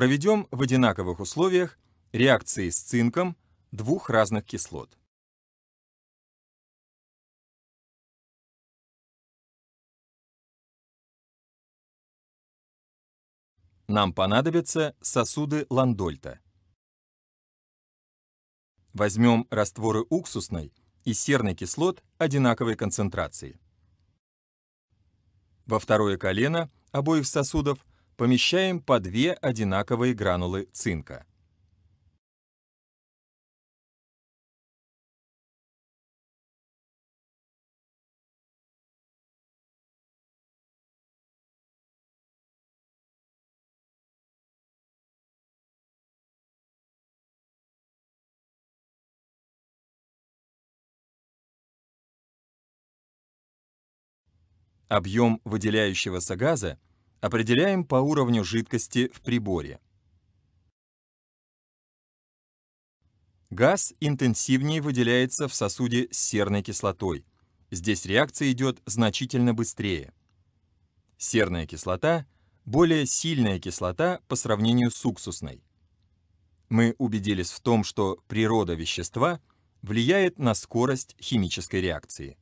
Проведем в одинаковых условиях реакции с цинком двух разных кислот. Нам понадобятся сосуды ландольта. Возьмем растворы уксусной и серной кислот одинаковой концентрации. Во второе колено обоих сосудов помещаем по две одинаковые гранулы цинка. Объем выделяющегося газа определяем по уровню жидкости в приборе. Газ интенсивнее выделяется в сосуде с серной кислотой. Здесь реакция идет значительно быстрее. Серная кислота – более сильная кислота по сравнению с уксусной. Мы убедились в том, что природа вещества влияет на скорость химической реакции.